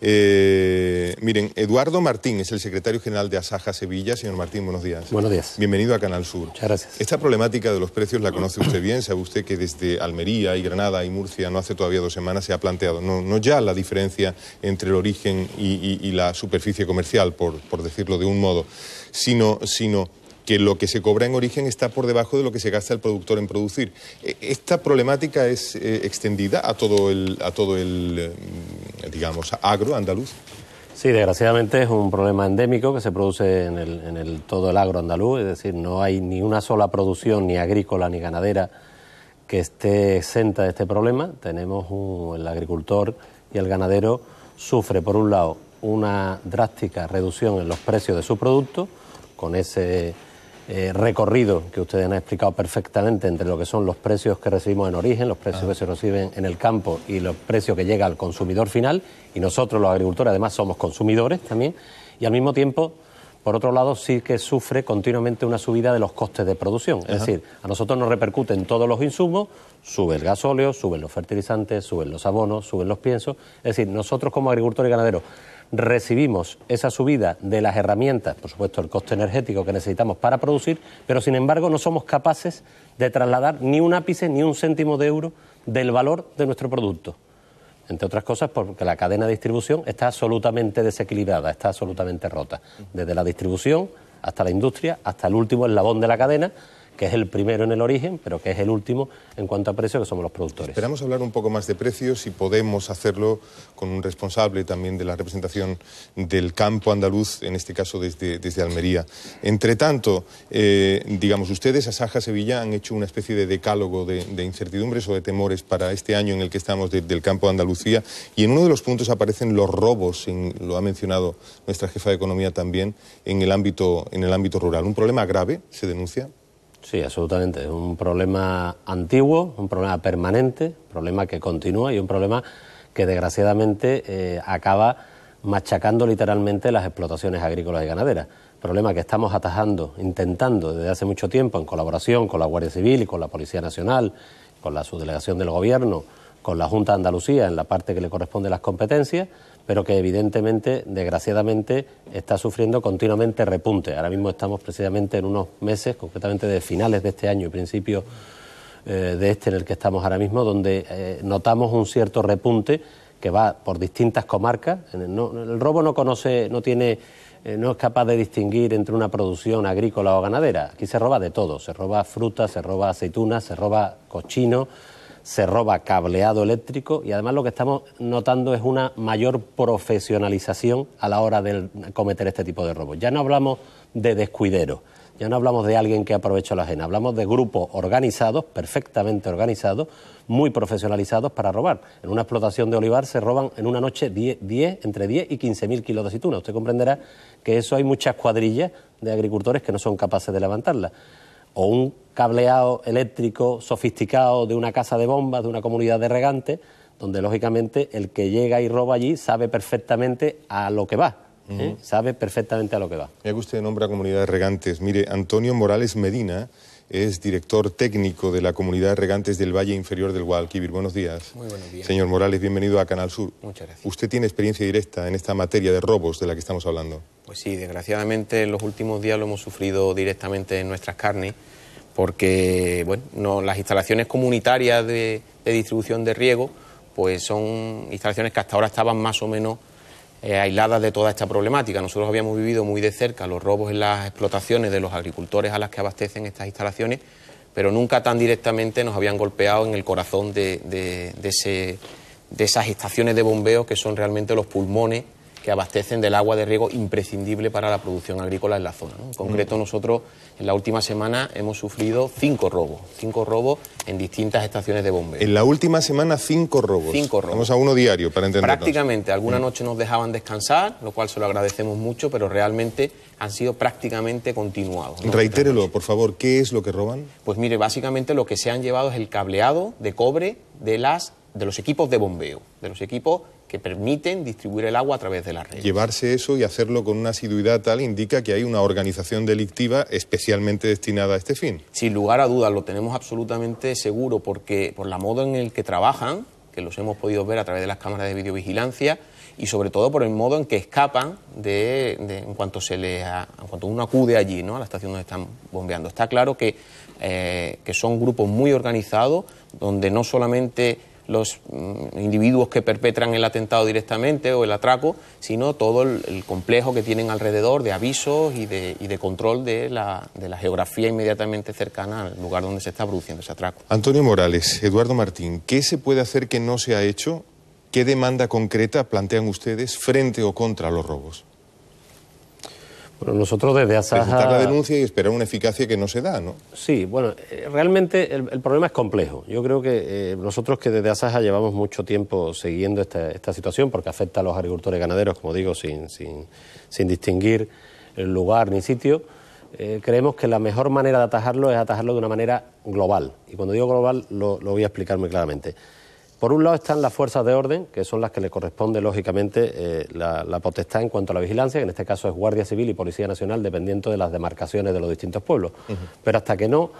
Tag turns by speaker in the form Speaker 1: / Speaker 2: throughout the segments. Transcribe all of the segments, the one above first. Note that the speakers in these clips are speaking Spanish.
Speaker 1: Eh, miren, Eduardo Martín es el secretario general de Asaja Sevilla. Señor Martín, buenos días. Buenos días. Bienvenido a Canal Sur. Muchas gracias. Esta problemática de los precios la conoce usted bien. Sabe usted que desde Almería y Granada y Murcia, no hace todavía dos semanas, se ha planteado no, ya la diferencia entre el origen y, la superficie comercial, por, decirlo de un modo, sino, sino que lo que se cobra en origen está por debajo de lo que se gasta el productor en producir. E, ¿Esta problemática es eh, extendida a todo el, a todo el eh, eh, digamos, agro andaluz?
Speaker 2: Sí, desgraciadamente es un problema endémico que se produce en, el, en el, todo el agro andaluz, es decir, no hay ni una sola producción, ni agrícola ni ganadera, que esté exenta de este problema. Tenemos el agricultor y el ganadero sufre, por un lado, una drástica reducción en los precios de su producto, con ese eh, recorrido que ustedes han explicado perfectamente entre lo que son los precios que recibimos en origen, los precios ah. que se reciben en el campo y los precios que llega al consumidor final. Y nosotros los agricultores además somos consumidores también. Y al mismo tiempo... Por otro lado, sí que sufre continuamente una subida de los costes de producción. Es decir, a nosotros nos repercuten todos los insumos, sube el gasóleo, suben los fertilizantes, suben los abonos, suben los piensos. Es decir, nosotros como agricultores y ganaderos recibimos esa subida de las herramientas, por supuesto el coste energético que necesitamos para producir, pero sin embargo no somos capaces de trasladar ni un ápice ni un céntimo de euro del valor de nuestro producto. Entre otras cosas porque la cadena de distribución está absolutamente desequilibrada, está absolutamente rota, desde la distribución hasta la industria, hasta el último eslabón de la cadena que es el primero en el origen, pero que es el último en cuanto a precio, que somos los productores. Esperamos
Speaker 1: hablar un poco más de precios y podemos hacerlo con un responsable también de la representación del campo andaluz, en este caso desde, Almería. Entre tanto, eh, digamos, ustedes, a Saja Sevilla, han hecho una especie de decálogo de, incertidumbres o de temores para este año en el que estamos del campo de Andalucía y en uno de los puntos aparecen los robos, lo ha mencionado nuestra jefa de Economía también, en el ámbito, en el ámbito rural.
Speaker 2: ¿Un problema grave se denuncia? Sí, absolutamente. Es un problema antiguo, un problema permanente, un problema que continúa y un problema que desgraciadamente eh, acaba machacando literalmente las explotaciones agrícolas y ganaderas. Problema que estamos atajando, intentando desde hace mucho tiempo en colaboración con la Guardia Civil y con la Policía Nacional, con la subdelegación del Gobierno, con la Junta de Andalucía en la parte que le corresponde las competencias, pero que evidentemente, desgraciadamente, está sufriendo continuamente repunte. Ahora mismo estamos precisamente en unos meses, concretamente de finales de este año y principio eh, de este en el que estamos ahora mismo, donde eh, notamos un cierto repunte que va por distintas comarcas. el robo no conoce, no tiene, eh, no es capaz de distinguir entre una producción agrícola o ganadera. Aquí se roba de todo, se roba fruta, se roba aceitunas, se roba cochino se roba cableado eléctrico y además lo que estamos notando es una mayor profesionalización a la hora de cometer este tipo de robos. Ya no hablamos de descuidero, ya no hablamos de alguien que aprovechó la ajena, hablamos de grupos organizados, perfectamente organizados, muy profesionalizados para robar. En una explotación de olivar se roban en una noche entre 10 y 15 mil kilos de aceituna. Usted comprenderá que eso hay muchas cuadrillas de agricultores que no son capaces de levantarla o un cableado eléctrico sofisticado de una casa de bombas, de una comunidad de regantes, donde lógicamente el que llega y roba allí sabe perfectamente a lo que va. ¿eh? Sabe perfectamente a lo que va.
Speaker 1: Me gusta el nombre a comunidad de regantes. Mire, Antonio Morales Medina es director técnico de la comunidad regantes del Valle Inferior del Guadalquivir. Buenos días. Muy buenos días. Señor Morales, bienvenido a Canal Sur. Muchas gracias. Usted tiene experiencia directa en esta materia de robos de la que estamos hablando. Pues sí,
Speaker 3: desgraciadamente en los últimos días lo hemos sufrido directamente en nuestras carnes porque bueno, las instalaciones comunitarias de, de distribución de riego pues son instalaciones que hasta ahora estaban más o menos eh, aisladas de toda esta problemática. Nosotros habíamos vivido muy de cerca los robos en las explotaciones de los agricultores a las que abastecen estas instalaciones, pero nunca tan directamente nos habían golpeado en el corazón de, de, de esas estaciones de bombeo que son realmente los pulmones que abastecen del agua de riego imprescindible para la producción agrícola en la zona. En concreto, mm. nosotros en la última semana hemos sufrido cinco robos, cinco robos en distintas estaciones de bombeo. En la
Speaker 1: última semana, cinco robos. Cinco robos. Vamos a uno diario para entender. Prácticamente,
Speaker 3: alguna mm. noche nos dejaban descansar, lo cual se lo agradecemos mucho, pero realmente han sido prácticamente continuados.
Speaker 1: Reitérelo, por favor, ¿qué es lo que roban?
Speaker 3: Pues mire, básicamente lo que se han llevado es el cableado de cobre de las de los equipos de bombeo, de los equipos que permiten distribuir el agua a través de la red.
Speaker 1: Llevarse eso y hacerlo con una asiduidad tal indica que hay una organización delictiva especialmente destinada a este fin. Sin lugar a dudas, lo tenemos absolutamente seguro porque
Speaker 3: por la modo en el que trabajan, que los hemos podido ver a través de las cámaras de videovigilancia y sobre todo por el modo en que escapan de, en cuanto se les uno acude allí, ¿no? a la estación donde están bombeando. Está claro que, eh, que son grupos muy organizados donde no solamente los mm, individuos que perpetran el atentado directamente o el atraco, sino todo el, complejo que tienen alrededor de avisos y de, y de control de la, de la, geografía inmediatamente cercana al lugar donde se está produciendo ese atraco.
Speaker 1: Antonio Morales, Eduardo Martín, ¿qué se puede hacer que no se ha hecho? ¿Qué demanda concreta plantean ustedes
Speaker 2: frente o contra los robos? Bueno, nosotros desde ASAJA... Presentar la denuncia
Speaker 1: y esperar una eficacia que no se da, ¿no?
Speaker 2: Sí, bueno, eh, realmente el, problema es complejo. Yo creo que eh, nosotros que desde ASAJA llevamos mucho tiempo siguiendo esta, situación, porque afecta a los agricultores ganaderos, como digo, sin, sin, sin distinguir lugar ni sitio, eh, creemos que la mejor manera de atajarlo es atajarlo de una manera global. Y cuando digo global lo voy a explicar muy claramente. Por un lado están las fuerzas de orden, que son las que le corresponde lógicamente eh, la, potestad en cuanto a la vigilancia, que en este caso es Guardia Civil y Policía Nacional, dependiendo de las demarcaciones de los distintos pueblos. Pero hasta que no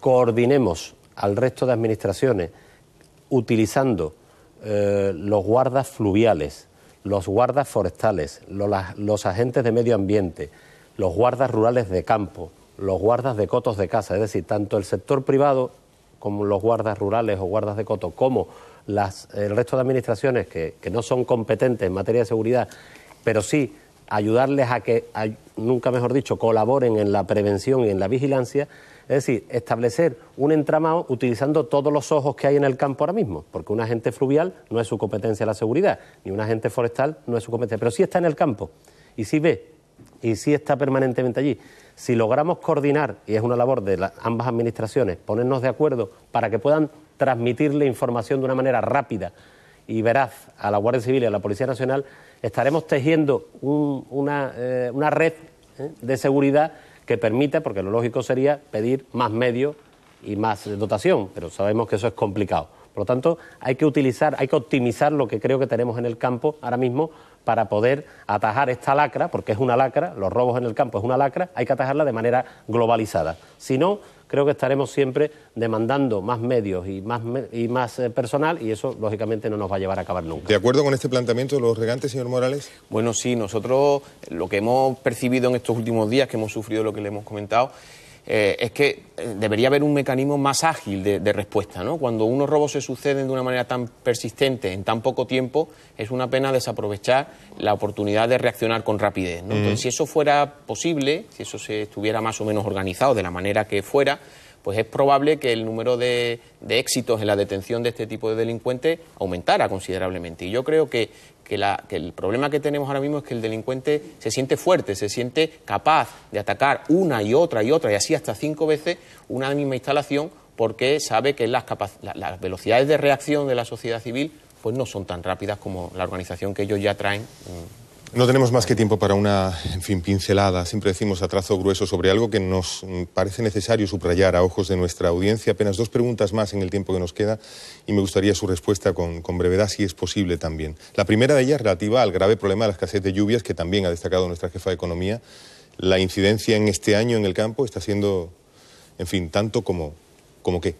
Speaker 2: coordinemos al resto de administraciones utilizando eh, los guardas fluviales, los guardas forestales, los, los agentes de medio ambiente, los guardas rurales de campo, los guardas de cotos de casa, es decir, tanto el sector privado como los guardas rurales o guardas de coto, como el resto de administraciones que, no son competentes en materia de seguridad, pero sí ayudarles a que, nunca mejor dicho, colaboren en la prevención y en la vigilancia, es decir, establecer un entramado utilizando todos los ojos que hay en el campo ahora mismo, porque un agente fluvial no es su competencia la seguridad, ni un agente forestal no es su competencia, pero sí está en el campo y sí ve y sí está permanentemente allí. Si logramos coordinar, y es una labor de ambas administraciones, ponernos de acuerdo para que puedan transmitirle información de una manera rápida y veraz a la Guardia Civil y a la Policía Nacional, estaremos tejiendo eh, una, red eh, de seguridad que permita, porque lo lógico sería pedir más medios y más dotación, pero sabemos que eso es complicado. Por lo tanto, hay que utilizar, hay que optimizar lo que creo que tenemos en el campo ahora mismo para poder atajar esta lacra, porque es una lacra, los robos en el campo es una lacra, hay que atajarla de manera globalizada. Si no, creo que estaremos siempre demandando más medios y más, y más eh, personal y eso, lógicamente, no nos va a llevar a acabar nunca.
Speaker 1: ¿De acuerdo con este planteamiento de los regantes, señor
Speaker 3: Morales? Bueno, sí, nosotros lo que hemos percibido en estos últimos días, que hemos sufrido lo que le hemos comentado, eh, es que eh, debería haber un mecanismo más ágil de, respuesta. ¿no? Cuando unos robos se suceden de una manera tan persistente en tan poco tiempo, es una pena desaprovechar la oportunidad de reaccionar con rapidez. Mm. Entonces, si eso fuera posible, si eso se estuviera más o menos organizado de la manera que fuera, pues es probable que el número de, éxitos en la detención de este tipo de delincuentes aumentara considerablemente. Y yo creo que, el problema que tenemos ahora mismo es que el delincuente se siente fuerte, se siente capaz de atacar una y otra y otra y así hasta cinco veces una misma instalación porque sabe que las, las velocidades de reacción de la sociedad civil pues no son tan rápidas como la organización que ellos ya traen. Mm,
Speaker 1: no tenemos más que tiempo para una, en fin, pincelada, siempre decimos a trazo grueso sobre algo que nos parece necesario subrayar a ojos de nuestra audiencia. Apenas dos preguntas más en el tiempo que nos queda y me gustaría su respuesta con, brevedad, si es posible también. La primera de ellas relativa al grave problema de la escasez de lluvias, que también ha destacado nuestra jefa de Economía. La incidencia en este año en el
Speaker 2: campo está siendo, en fin, tanto como, como qué.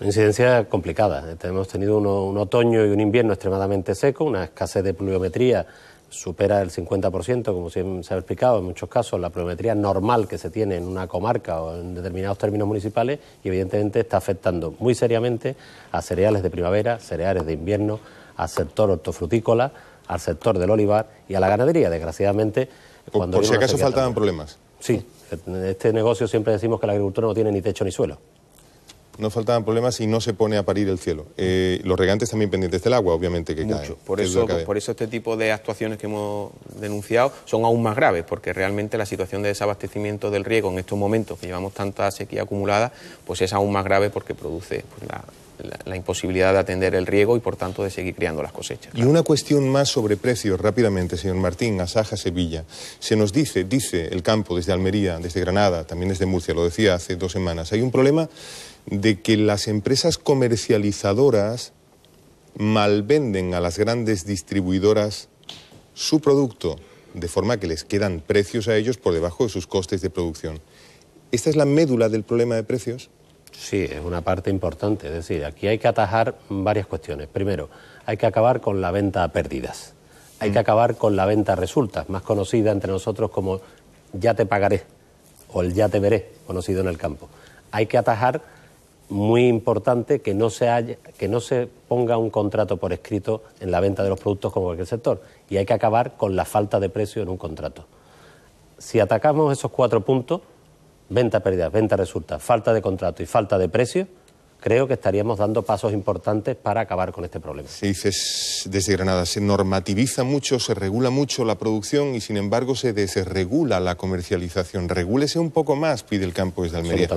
Speaker 2: Una incidencia complicada. Hemos tenido un otoño y un invierno extremadamente seco, una escasez de pluviometría supera el 50%, como se ha explicado en muchos casos, la pluviometría normal que se tiene en una comarca o en determinados términos municipales y evidentemente está afectando muy seriamente a cereales de primavera, cereales de invierno, al sector hortofrutícola, al sector del olivar y a la ganadería, desgraciadamente. Cuando por, si acaso faltaban problemas. Sí, este negocio siempre decimos que la agricultura no tiene ni techo ni suelo
Speaker 1: no faltaban problemas y no se pone a parir el cielo. Eh, los regantes también pendientes del agua, obviamente, que Mucho. por, eso, por eso este tipo
Speaker 3: de actuaciones que hemos denunciado son aún más graves, porque realmente la situación de desabastecimiento del riego en estos momentos que llevamos tanta sequía acumulada, pues es aún más grave porque produce pues, la la, imposibilidad de atender el riego y por tanto de seguir criando las cosechas.
Speaker 1: Y una cuestión más sobre precios rápidamente, señor Martín, Asaja, Sevilla. Se nos dice, dice el campo desde Almería, desde Granada, también desde Murcia, lo decía hace dos semanas, hay un problema de que las empresas comercializadoras malvenden a las grandes distribuidoras su producto, de forma que les quedan precios a ellos por debajo de sus costes de producción.
Speaker 2: ¿Esta es la médula del problema de precios? Sí, es una parte importante. Es decir, aquí hay que atajar varias cuestiones. Primero, hay que acabar con la venta a pérdidas. Hay que mm. acabar con la venta a resultas, más conocida entre nosotros como ya te pagaré o el ya te veré, conocido en el campo. Hay que atajar, muy importante, que no se, que no se ponga un contrato por escrito en la venta de los productos como cualquier sector. Y hay que acabar con la falta de precio en un contrato. Si atacamos esos cuatro puntos, venta pérdida, venta resulta, falta de contrato y falta de precio, creo que estaríamos dando pasos importantes para acabar con este problema.
Speaker 1: Se dice desde Granada, se normativiza mucho, se regula mucho la producción y sin embargo se desregula la comercialización. Regúlese un poco más, pide el campo desde Almería.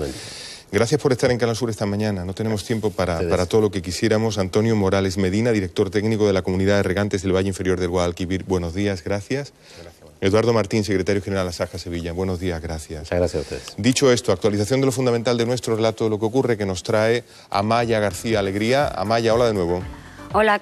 Speaker 1: Gracias por estar en Canal Sur esta mañana. No tenemos tiempo para, para, todo lo que quisiéramos. Antonio Morales Medina, director técnico de la Comunidad de Regantes del Valle Inferior del Guadalquivir. Buenos días, gracias. Eduardo Martín, secretario general de la Saja Sevilla. Buenos días, gracias. Muchas gracias a ustedes. Dicho esto, actualización de lo fundamental de nuestro relato de lo que ocurre que nos trae Amaya García Alegría. Amaya, hola de nuevo. Hola.